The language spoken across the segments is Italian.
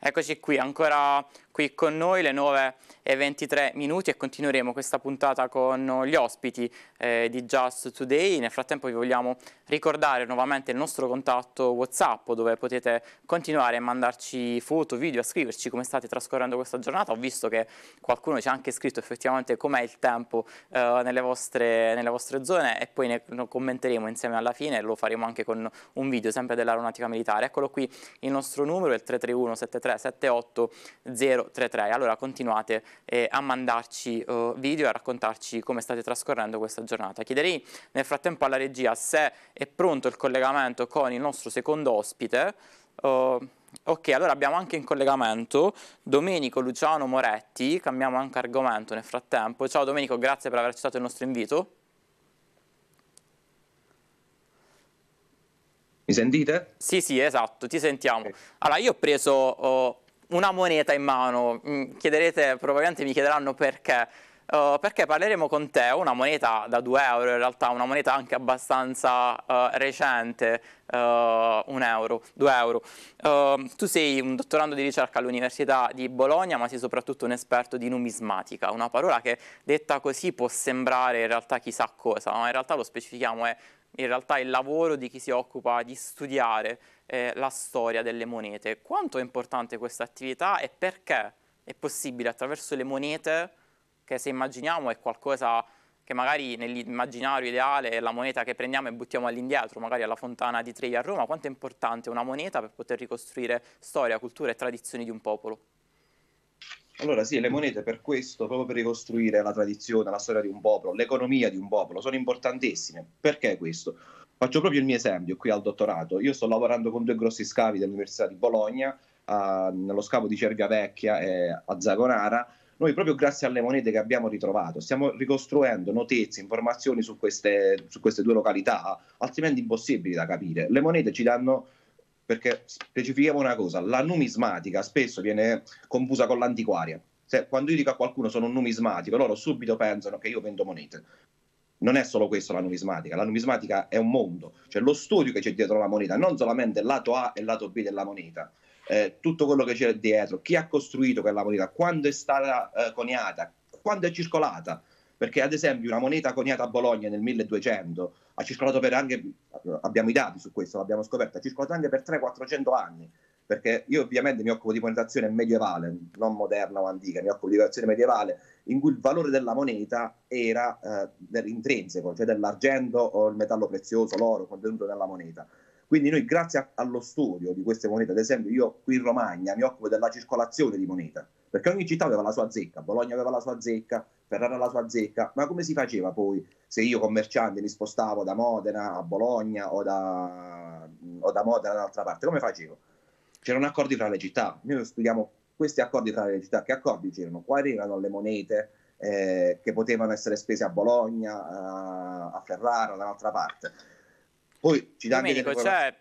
Eccoci qui, ancora qui con noi le nuove e 23 minuti e continueremo questa puntata con gli ospiti eh, di Just Today. Nel frattempo vi vogliamo ricordare nuovamente il nostro contatto Whatsapp dove potete continuare a mandarci foto, video, a scriverci come state trascorrendo questa giornata. Ho visto che qualcuno ci ha anche scritto effettivamente com'è il tempo eh, nelle, vostre, nelle vostre zone e poi ne commenteremo insieme alla fine e lo faremo anche con un video sempre dell'aeronautica militare. Eccolo qui il nostro numero, il 331 73 78 033. Allora continuate eh, a mandarci eh, video e a raccontarci come state trascorrendo questa giornata. Chiederei nel frattempo alla regia se è pronto il collegamento con il nostro secondo ospite. Uh, ok, allora abbiamo anche in collegamento Domenico Luciano Moretti, cambiamo anche argomento nel frattempo. Ciao Domenico, grazie per aver accettato il nostro invito. Mi sentite? Sì, sì, esatto, ti sentiamo. Allora, io ho preso... Uh, una moneta in mano, mm, chiederete, probabilmente mi chiederanno perché. Uh, perché parleremo con te, una moneta da 2 euro, in realtà una moneta anche abbastanza uh, recente, uh, euro, 2 euro. Ehm, tu sei un dottorando di ricerca all'Università di Bologna, ma sei soprattutto un esperto di numismatica, una parola che detta così può sembrare in realtà chissà cosa, ma in realtà lo specifichiamo è in realtà il lavoro di chi si occupa di studiare eh, la storia delle monete. Quanto è importante questa attività e perché è possibile attraverso le monete, che se immaginiamo è qualcosa che magari nell'immaginario ideale è la moneta che prendiamo e buttiamo all'indietro, magari alla fontana di Trevi a Roma, quanto è importante una moneta per poter ricostruire storia, cultura e tradizioni di un popolo? Allora sì, le monete per questo, proprio per ricostruire la tradizione, la storia di un popolo, l'economia di un popolo, sono importantissime. Perché questo? Faccio proprio il mio esempio qui al dottorato. Io sto lavorando con due grossi scavi dell'Università di Bologna, a, nello scavo di Cervia Vecchia e a Zagonara. Noi proprio grazie alle monete che abbiamo ritrovato stiamo ricostruendo notizie, informazioni su queste, su queste due località, altrimenti impossibili da capire. Le monete ci danno perché specifichiamo una cosa, la numismatica spesso viene confusa con l'antiquaria. Se, quando io dico a qualcuno sono un numismatico, loro subito pensano che io vendo monete. Non è solo questo la numismatica, la numismatica è un mondo, cioè lo studio che c'è dietro la moneta, non solamente il lato A e il lato B della moneta, eh, tutto quello che c'è dietro, chi ha costruito quella moneta, quando è stata eh, coniata, quando è circolata, perché ad esempio una moneta coniata a Bologna nel 1200 ha circolato per anche, abbiamo i dati su questo, l'abbiamo scoperto, ha circolato anche per 300-400 anni. Perché io ovviamente mi occupo di monetazione medievale, non moderna o antica, mi occupo di monetazione medievale, in cui il valore della moneta era eh, intrinseco, cioè dell'argento o il metallo prezioso, l'oro contenuto nella moneta quindi noi grazie allo studio di queste monete, ad esempio io qui in Romagna mi occupo della circolazione di moneta, perché ogni città aveva la sua zecca, Bologna aveva la sua zecca, Ferrara la sua zecca, ma come si faceva poi se io commerciante mi spostavo da Modena a Bologna o da, o da Modena all'altra parte? Come facevo? C'erano accordi fra le città, noi studiamo questi accordi fra le città, che accordi c'erano? Quali erano le monete eh, che potevano essere spese a Bologna, a, a Ferrara, da un'altra parte? Poi ti dà Domenico,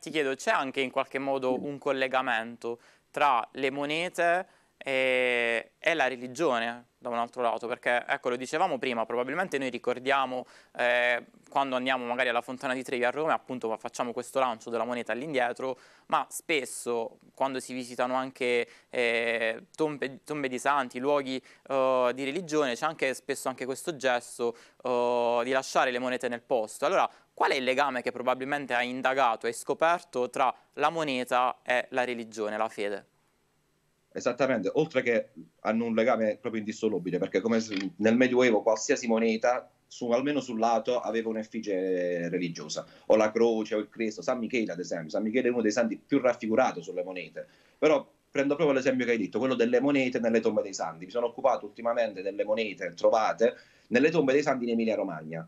ti chiedo, c'è anche in qualche modo un collegamento tra le monete e, e, la religione da un altro lato, perché ecco lo dicevamo prima, probabilmente noi ricordiamo eh, quando andiamo magari alla Fontana di Trevi a Roma, appunto facciamo questo lancio della moneta all'indietro, ma spesso quando si visitano anche eh, tombe, tombe, di santi, luoghi eh, di religione, c'è anche spesso anche questo gesto eh, di lasciare le monete nel posto. Allora Qual è il legame che probabilmente hai indagato e scoperto tra la moneta e la religione, la fede? Esattamente, oltre che hanno un legame proprio indissolubile, perché come nel Medioevo qualsiasi moneta, su, almeno sul lato, aveva un'effigie religiosa, o la croce, o il Cristo, San Michele ad esempio, San Michele è uno dei santi più raffigurato sulle monete, però prendo proprio l'esempio che hai detto, quello delle monete nelle tombe dei santi, mi sono occupato ultimamente delle monete trovate nelle tombe dei santi in Emilia Romagna,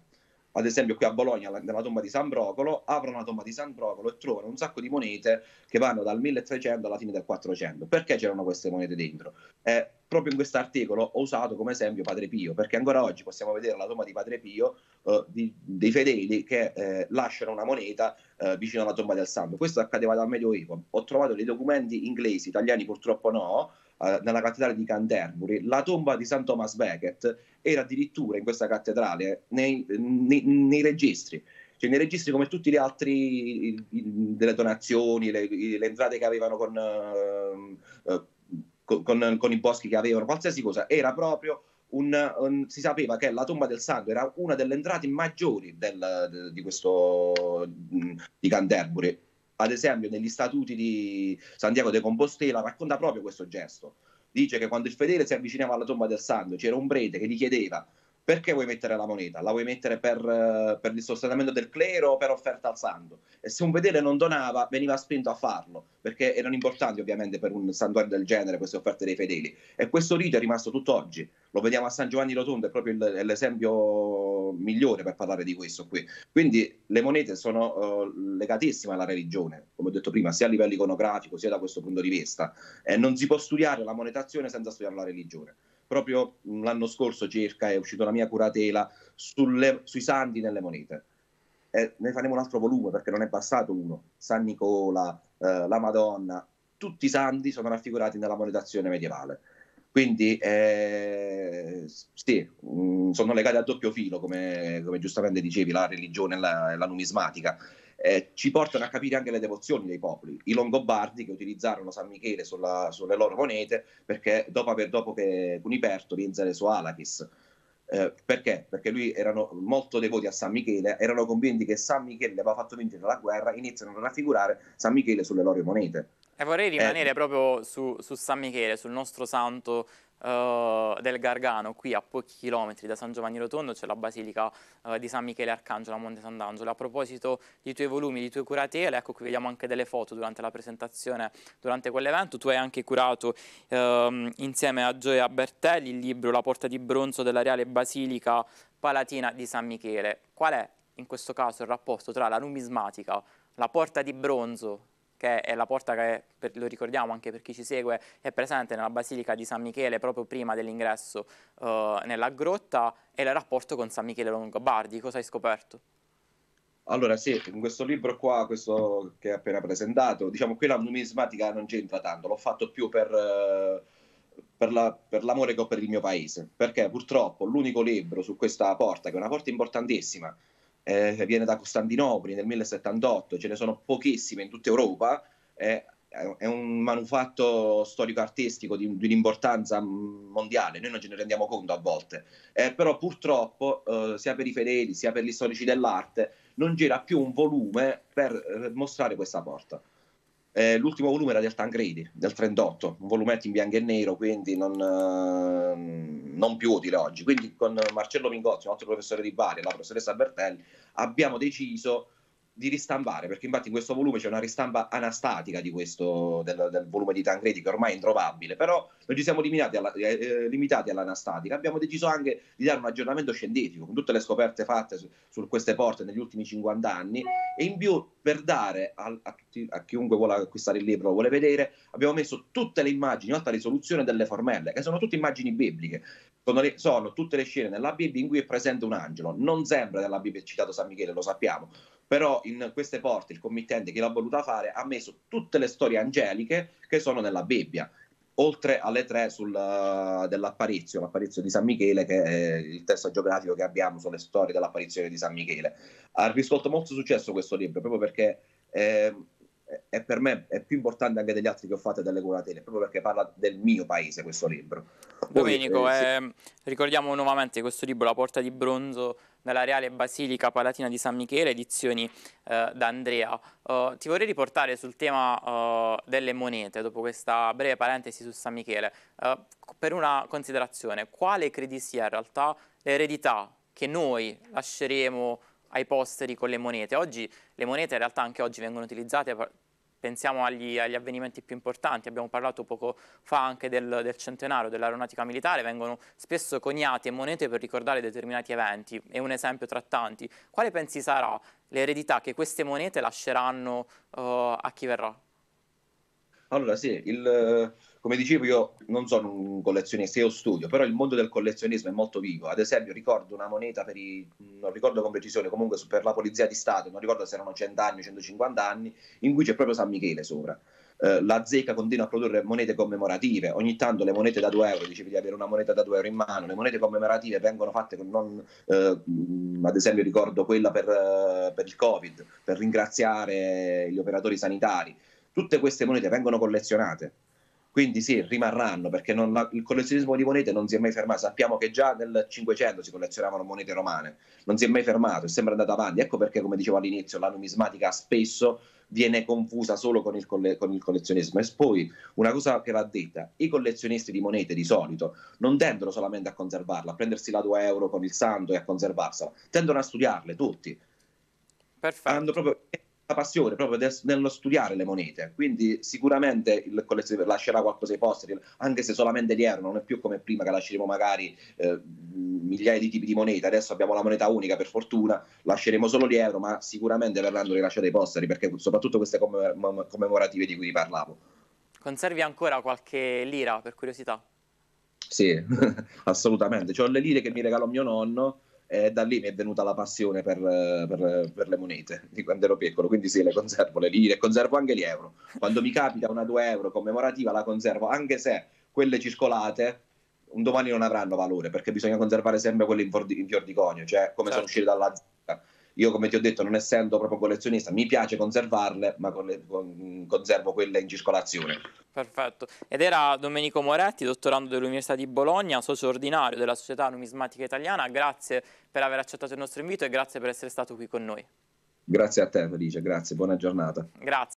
ad esempio qui a Bologna, nella tomba di San Brocolo, aprono la tomba di San Brocolo e trovano un sacco di monete che vanno dal 1300 alla fine del 400. Perché c'erano queste monete dentro? Eh, proprio in questo articolo ho usato come esempio Padre Pio, perché ancora oggi possiamo vedere la tomba di Padre Pio eh, di, dei fedeli che eh, lasciano una moneta eh, vicino alla tomba del santo. Questo accadeva dal Medioevo. Ho trovato dei documenti inglesi, italiani purtroppo no, eh, nella cattedrale di Canterbury, la tomba di San Thomas Becket era addirittura in questa cattedrale nei, nei, nei registri. Cioè, nei registri come tutti gli altri delle donazioni, le, le entrate che avevano eh, eh, con, con, con, i boschi che avevano, qualsiasi cosa, era proprio un, un, si sapeva che la tomba del sangue era una delle entrate maggiori del, di questo mm, di Canterbury ad esempio negli statuti di Santiago de Compostela racconta proprio questo gesto. Dice che quando il fedele si avvicinava alla tomba del santo c'era un prete che gli chiedeva perché vuoi mettere la moneta? La vuoi mettere per, eh, per il sostentamento del clero o per offerta al santo? E se un vedere non donava, veniva spinto a farlo, perché erano importanti ovviamente per un santuario del genere queste offerte dei fedeli. E questo rito è rimasto tutt'oggi. Lo vediamo a San Giovanni Rotondo, è proprio il, l'esempio migliore per parlare di questo qui. Quindi le monete sono uh, legatissime alla religione, come ho detto prima, sia a livello iconografico sia da questo punto di vista. E non si può studiare la monetazione senza studiare la religione proprio mm, l'anno scorso circa è uscita una mia curatela sulle, sui santi nelle monete. Eh, ne faremo un altro volume perché non è bastato uno. San Nicola, eh, la Madonna, tutti i santi sono raffigurati nella monetazione medievale. Quindi eh, sì, mm, sono legati a doppio filo, come, come giustamente dicevi, la religione e la, la, numismatica. Eh, ci portano a capire anche le devozioni dei popoli. I Longobardi che utilizzarono San Michele sulla, sulle loro monete perché dopo, aver, dopo che Cuniperto vinse le sue Alachis, eh, perché? Perché lui erano molto devoti a San Michele, erano convinti che San Michele aveva fatto vincere la guerra, iniziano a raffigurare San Michele sulle loro monete. E vorrei eh, rimanere eh. proprio su, su San Michele, sul nostro santo eh, del Gargano, qui a pochi chilometri da San Giovanni Rotondo c'è la Basilica uh, di San Michele Arcangelo a Monte Sant'Angelo. A proposito di tuoi volumi, di tue curatele, ecco qui vediamo anche delle foto durante la presentazione, durante quell'evento. Tu hai anche curato uh, insieme a Gioia Bertelli il libro La porta di bronzo della Reale Basilica Palatina di San Michele. Qual è in questo caso il rapporto tra la numismatica, la porta di bronzo che è la porta che, per, lo ricordiamo anche per chi ci segue, è presente nella Basilica di San Michele proprio prima dell'ingresso eh, nella grotta, e il rapporto con San Michele Longobardi. Cosa hai scoperto? Allora sì, in questo libro qua, questo che hai appena presentato, diciamo qui la numismatica non c'entra tanto, l'ho fatto più per... Eh per, l'amore che ho per il mio paese, perché purtroppo l'unico libro su questa porta, che è una porta importantissima, eh, viene da Costantinopoli nel 1078, ce ne sono pochissime in tutta Europa, eh, è un manufatto storico-artistico di, di un'importanza mm, mondiale, noi non ce ne rendiamo conto a volte, eh, però purtroppo eh, sia per i fedeli sia per gli storici dell'arte non c'era più un volume per eh, mostrare questa porta. Eh, l'ultimo volume era del Tangredi, del 38, un volumetto in bianco e nero, quindi non, eh, non più utile oggi. Quindi con Marcello Mingozzi, un altro professore di Bari, e la professoressa Bertelli, abbiamo deciso di ristampare, perché infatti in questo volume c'è una ristampa anastatica di questo, del, del volume di Tancredi che ormai è introvabile, però non ci siamo limitati, alla, eh, eh limitati, all'anastatica, abbiamo deciso anche di dare un aggiornamento scientifico con tutte le scoperte fatte su, su queste porte negli ultimi 50 anni e in più per dare a, a, tutti, a chiunque vuole acquistare il libro, lo vuole vedere, abbiamo messo tutte le immagini in alta risoluzione delle formelle, che sono tutte immagini bibliche. Sono, le, sono tutte le scene nella Bibbia in cui è presente un angelo, non sempre nella Bibbia è citato San Michele, lo sappiamo, però in queste porte il committente che l'ha voluta fare ha messo tutte le storie angeliche che sono nella Bibbia oltre alle tre sul, eh, dell'apparizione, l'apparizione di San Michele, che è il testo geografico che abbiamo sulle storie dell'apparizione di San Michele. Ha riscolto molto successo questo libro, proprio perché è, ehm, è per me è più importante anche degli altri che ho fatto e delle curatele, proprio perché parla del mio paese questo libro. Domenico, eh, sì. Ehm, ricordiamo nuovamente questo libro, La porta di bronzo, dalla Reale Basilica Palatina di San Michele, edizioni eh, Andrea. Uh, ti vorrei riportare sul tema uh, delle monete, dopo questa breve parentesi su San Michele, uh, per una considerazione. Quale credi sia in realtà l'eredità che noi lasceremo ai posteri con le monete? Oggi le monete in realtà anche oggi vengono utilizzate pensiamo agli, agli, avvenimenti più importanti, abbiamo parlato poco fa anche del, del centenario dell'aeronautica militare, vengono spesso coniate monete per ricordare determinati eventi, è un esempio tra tanti. Quale pensi sarà l'eredità che queste monete lasceranno uh, a chi verrà? Allora sì, il, come dicevo io non sono un collezionista, io studio, però il mondo del collezionismo è molto vivo. Ad esempio ricordo una moneta per i, non ricordo con precisione, comunque per la Polizia di Stato, non ricordo se erano 100 anni o 150 anni, in cui c'è proprio San Michele sopra. Eh, la zecca continua a produrre monete commemorative, ogni tanto le monete da 2 euro, dicevi di avere una moneta da 2 euro in mano, le monete commemorative vengono fatte con non, eh, ad esempio ricordo quella per, eh, per il Covid, per ringraziare gli operatori sanitari, tutte queste monete vengono collezionate quindi sì, rimarranno perché non, il collezionismo di monete non si è mai fermato. Sappiamo che già nel 500 si collezionavano monete romane, non si è mai fermato, è sempre andato avanti. Ecco perché, come dicevo all'inizio, la numismatica spesso viene confusa solo con il, coll- con il, collezionismo. E poi una cosa che va detta: i collezionisti di monete di solito non tendono solamente a conservarla, a prendersi la 2 euro con il santo e a conservarsela, tendono a studiarle tutti. Perfetto. Hanno proprio passione proprio del, nello studiare le monete, quindi sicuramente il collezionista lascerà qualcosa ai posteri, anche se solamente di euro, non è più come prima che lasceremo magari eh, migliaia di tipi di monete, adesso abbiamo la moneta unica per fortuna, lasceremo solo di euro, ma sicuramente verranno rilasciate ai posteri, perché soprattutto queste commem commemorative di cui vi parlavo. Conservi ancora qualche lira per curiosità? Sì, assolutamente. Ho le lire che mi regalò mio nonno, eh, da lì mi è venuta la passione per, per, per, le monete di quando ero piccolo, quindi sì, le conservo le lire, conservo anche gli euro. Quando mi capita una 2 euro commemorativa la conservo, anche se quelle circolate un domani non avranno valore, perché bisogna conservare sempre quelle in, for- in fior di conio, cioè come certo. sono uscite dalla zecca io, come ti ho detto, non essendo proprio collezionista, mi piace conservarle, ma con le, con, conservo quelle in circolazione. Perfetto. Ed era Domenico Moretti, dottorando dell'Università di Bologna, socio ordinario della Società Numismatica Italiana. Grazie per aver accettato il nostro invito e grazie per essere stato qui con noi. Grazie a te, Felice, grazie, buona giornata. Grazie.